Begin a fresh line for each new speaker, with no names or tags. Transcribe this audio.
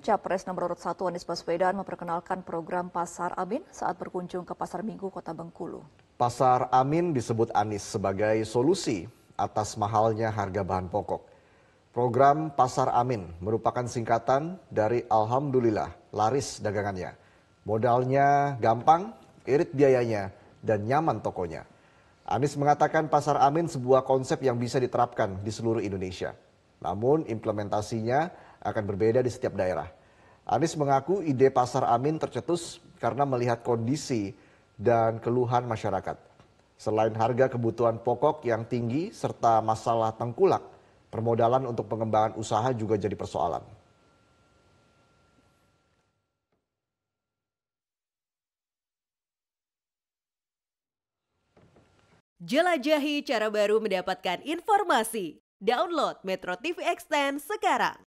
Capres nomor urut 1 Anies Baswedan memperkenalkan program Pasar Amin saat berkunjung ke Pasar
Minggu Kota Bengkulu.
Pasar Amin disebut Anies sebagai solusi atas mahalnya harga bahan pokok. Program Pasar Amin merupakan singkatan dari Alhamdulillah laris dagangannya. Modalnya gampang, irit biayanya, dan nyaman tokonya. Anies mengatakan Pasar Amin sebuah konsep yang bisa diterapkan di seluruh Indonesia. Namun implementasinya akan berbeda di setiap daerah. Anies mengaku ide pasar Amin tercetus karena melihat kondisi dan keluhan masyarakat. Selain harga kebutuhan pokok yang tinggi serta masalah tengkulak, permodalan untuk pengembangan usaha juga jadi persoalan.
Jelajahi cara baru mendapatkan informasi. Download Metro TV Extend sekarang.